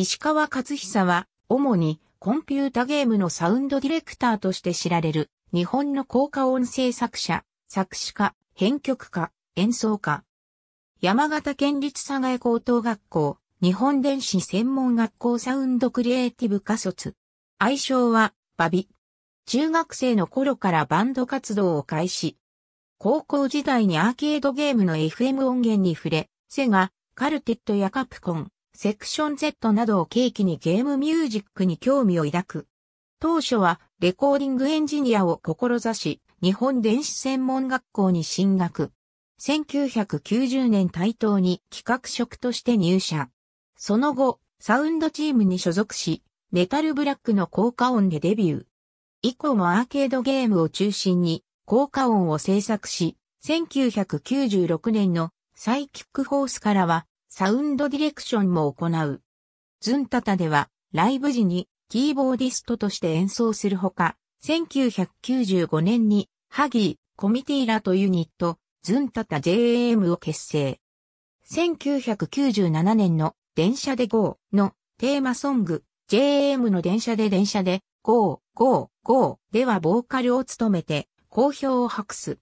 石川勝久は、主にコンピュータゲームのサウンドディレクターとして知られる、日本の効果音声作者、作詞家、編曲家、演奏家。山形県立佐賀高等学校、日本電子専門学校サウンドクリエイティブ科卒。愛称は、バビ。中学生の頃からバンド活動を開始。高校時代にアーケードゲームの FM 音源に触れ、セガ、カルテットやカプコン、セクション Z などを契機にゲームミュージックに興味を抱く。当初はレコーディングエンジニアを志し、日本電子専門学校に進学。1990年対等に企画職として入社。その後、サウンドチームに所属し、メタルブラックの効果音でデビュー。以降もアーケードゲームを中心に効果音を制作し、1996年のサイキックホースからはサウンドディレクションも行う。ズンタタでは、ライブ時にキーボーディストとして演奏するほか、1995年にハギー、コミティラとユニット、ズンタタ JAM を結成。1997年の電車で GO のテーマソング JAM の電車で電車で GO、GO、GO ではボーカルを務めて好評を博す。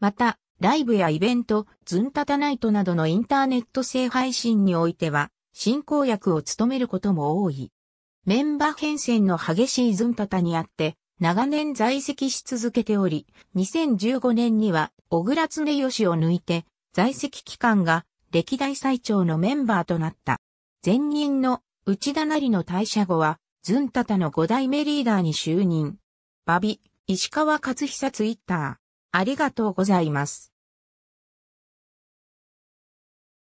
また、ライブやイベント、ズンタタナイトなどのインターネット性配信においては、進行役を務めることも多い。メンバー変遷の激しいズンタタにあって、長年在籍し続けており、2015年には、小倉常義を抜いて、在籍期間が歴代最長のメンバーとなった。前任の内田成の退社後は、ズンタタの5代目リーダーに就任。バビ、石川勝久ツイッター。ありがとうございます。